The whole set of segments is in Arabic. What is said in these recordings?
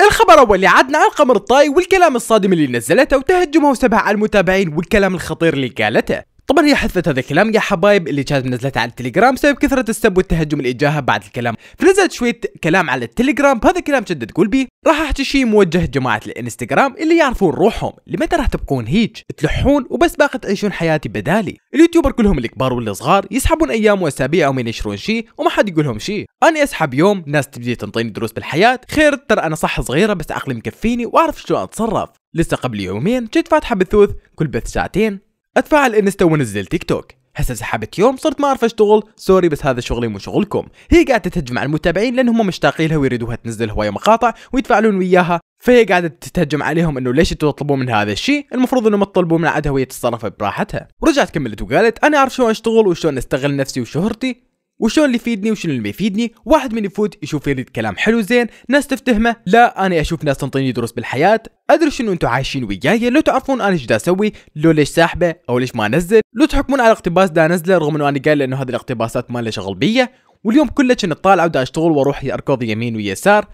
الخبر اللي عدنا عن قمر الطاي والكلام الصادم اللي نزلته وتهجمه وسبه المتابعين والكلام الخطير اللي قالته طبعا هي حذفت هذا الكلام يا حبايب اللي كانت نزلت على التليجرام بسبب كثره السب والتهجم اللي اجاها بعد الكلام فنزلت شويه كلام على التليجرام بهذا الكلام شدت تقول راح احكي شيء موجه لجماعة الانستغرام اللي يعرفون روحهم لمتى راح تبقون هيج تلحون وبس باقي تعيشون حياتي بدالي اليوتيوبر كلهم الكبار والصغار يسحبون ايام واسابيع وما ينشرون شيء وما حد يقول لهم شيء انا اسحب يوم ناس تبدي تنطيني دروس بالحياه خير ترى انا صح صغيره بس عقلي مكفيني واعرف شلون اتصرف لسه قبل يومين جيت فاتحه بثوث كل بث ساعتين ادفع الانستا ونزل تيك توك هسه سحبت يوم صرت ما اعرف اشتغل سوري بس هذا شغلي مو شغلكم هي قاعده تتهجم على المتابعين لانهم مشتاقين لها ويريدوها تنزل هوايه مقاطع ويتفاعلون وياها فهي قاعده تتهجم عليهم انه ليش انتم تطلبون من هذا الشيء المفروض انه ما تطلبون من عدها وهي تتصرف براحتها ورجعت كملت وقالت انا اعرف شلون اشتغل وشلون استغل نفسي وشهرتي وشلون اللي يفيدني وشنو اللي ما يفيدني واحد من يفوت يشوف يريد كلام حلو زين ناس تفتهمه لا انا اشوف ناس تنطيني دروس بالحياه ادري شنو انتم عايشين وياي لو تعرفون انا ايش دا اسوي لو ليش ساحبه او ليش ما انزل لو تحكمون على اقتباس دا انزله رغم انه انا قايل انه هذه الاقتباسات ما لها شغل بيه واليوم كله كنت طالع ودا اشتغل واروح اركض يمين ويسار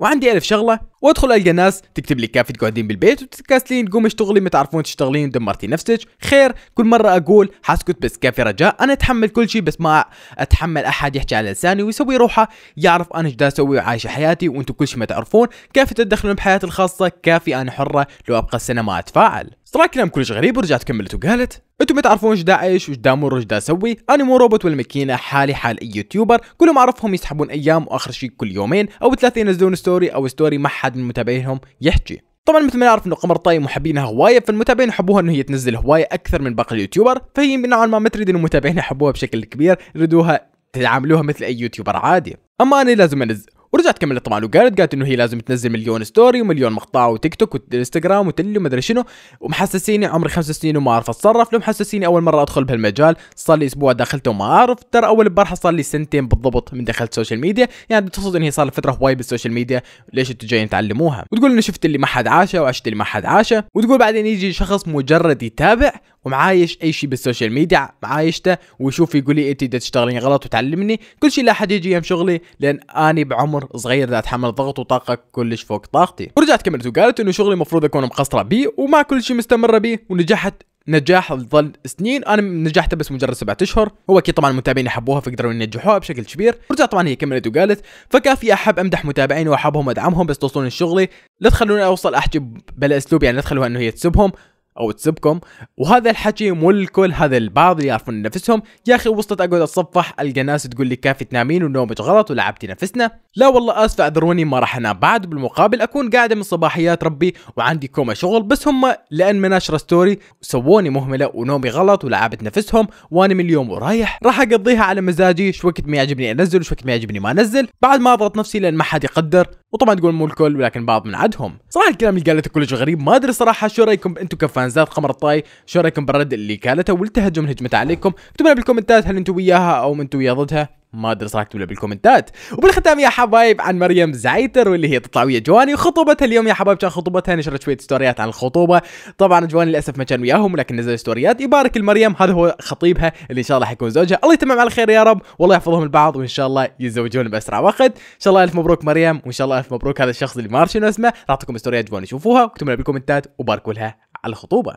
وعندي الف شغله وادخل القى ناس تكتب لي كافي تقعدين بالبيت وتتكاسلين قومي اشتغلي ما تعرفون تشتغلين ودمرتي نفسك خير كل مره اقول حاسكت بس كافي رجاء انا اتحمل كل شيء بس ما اتحمل احد يحكي على لساني ويسوي روحه يعرف انا ايش اسوي وعايش حياتي وانتم كل شيء ما تعرفون كافي تدخلون بحياتي الخاصه كافي انا حره لو ابقى السنه ما اتفاعل صراحه كلام كلش غريب ورجعت كملت وقالت انتم ما تعرفون ايش دا عايش وايش دا امر وايش دا اسوي انا مو روبوت ولا ماكينه حالي حال اي يوتيوبر كلهم اعرفهم يسحبون ايام واخر شيء كل يومين او ثلاثه ينزلون ستوري او ستوري ما حد احد من متابعينهم يحكي طبعا مثل ما نعرف انه قمر طاي محبينها هوايه فالمتابعين يحبوها انه هي تنزل هوايه اكثر من باقي اليوتيوبر فهي نوعا ما ما تريد انه المتابعين يحبوها بشكل كبير يريدوها تعاملوها مثل اي يوتيوبر عادي اما انا لازم انزل ورجعت كملت طبعا وقالت قالت انه هي لازم تنزل مليون ستوري ومليون مقطع وتيك توك وانستغرام وتلي ومدري شنو ومحسسيني عمري خمس سنين وما اعرف اتصرف لو محسسيني اول مره ادخل بهالمجال صار لي اسبوع دخلته وما اعرف ترى اول امبارحه صار لي سنتين بالضبط من دخلت سوشيال ميديا يعني تقصد ان هي صار فتره هواي بالسوشيال ميديا ليش انتم جايين تعلموها وتقول انه شفت اللي ما حد عاشه وعشت اللي ما حد عاشه وتقول بعدين يجي شخص مجرد يتابع ومعايش اي شيء بالسوشيال ميديا معايشته ويشوف يقول لي انت تشتغلين غلط وتعلمني كل شيء لا حد يجي يم شغلي لان اني بعمر صغير ذا اتحمل ضغط وطاقه كلش فوق طاقتي ورجعت كملت وقالت انه شغلي المفروض اكون مقصره بيه وما كل شيء مستمره بيه ونجحت نجاح ظل سنين انا نجحته بس مجرد سبعة اشهر هو اكيد طبعا المتابعين يحبوها فقدروا ينجحوها بشكل كبير ورجعت طبعا هي كملت وقالت فكافي احب امدح متابعين واحبهم وادعمهم بس توصلون لشغلي لا تخلوني اوصل احكي بالاسلوب يعني لا تخلوها انه هي تسبهم او تسبكم وهذا الحكي مو الكل هذا البعض اللي يعرفون نفسهم يا اخي وصلت اقعد اتصفح القى ناس تقول لي كافي تنامين ونومك غلط ولعبتي نفسنا لا والله اسف اعذروني ما راح انام بعد بالمقابل اكون قاعده من صباحيات ربي وعندي كوما شغل بس هم لان مناشره ستوري سووني مهمله ونومي غلط ولعبت نفسهم وانا من اليوم ورايح راح اقضيها على مزاجي شو وقت ما يعجبني انزل وش وقت ما يعجبني ما انزل بعد ما اضغط نفسي لان ما حد يقدر وطبعا تقول مو الكل ولكن بعض من عدهم صراحه الكلام اللي قالته كلش غريب ما ادري صراحه شو رايكم انتم كفان زاد قمر الطاي شو رايكم بالرد اللي قالته والتهجم اللي هجمت عليكم اكتبوا لنا بالكومنتات هل انتم وياها او انتم ويا ضدها ما ادري صراحه اكتبوا بالكومنتات وبالختام يا حبايب عن مريم زعيتر واللي هي تطلع ويا جواني وخطوبتها اليوم يا حبايب كان خطوبتها نشرت شويه ستوريات عن الخطوبه طبعا جواني للاسف ما كان وياهم لكن نزل ستوريات يبارك لمريم هذا هو خطيبها اللي ان شاء الله حيكون زوجها الله يتمم على خير يا رب والله يحفظهم البعض وان شاء الله يتزوجون باسرع وقت ان شاء الله الف مبروك مريم وان شاء الله الف مبروك هذا الشخص اللي ما اعرف شنو اسمه راح اعطيكم ستوريات جواني شوفوها واكتبوا بالكومنتات وباركوا لها الخطوبه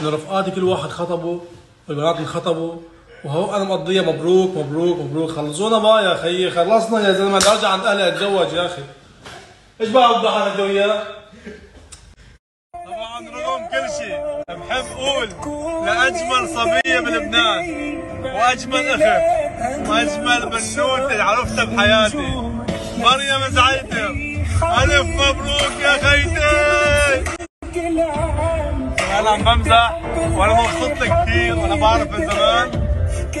من رفقاتي كل واحد خطبوا والبنات انخطبوا وهو انا مقضيه مبروك مبروك مبروك خلصونا بقى يا اخي خلصنا يا زلمه بدي ارجع عند اهلي اتزوج يا اخي ايش بقى بدي بحالك انا وياه؟ طبعا رغم كل شيء بحب اقول لاجمل صبيه بلبنان واجمل اخت واجمل بنوته اللي عرفتها بحياتي مريم زعيتم الف مبروك يا خيتي انا بمزح وانا مبسوط كثير وانا بعرف من زمان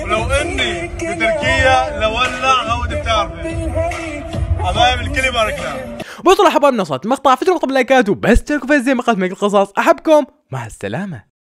ولو اني بتركيا لولع هودي بتعرفي حبايب الكل يبارك بطل احباب نصت مقطع فيديو طب لايكات وبس تشاركوا في زي ما قلت القصص احبكم مع السلامه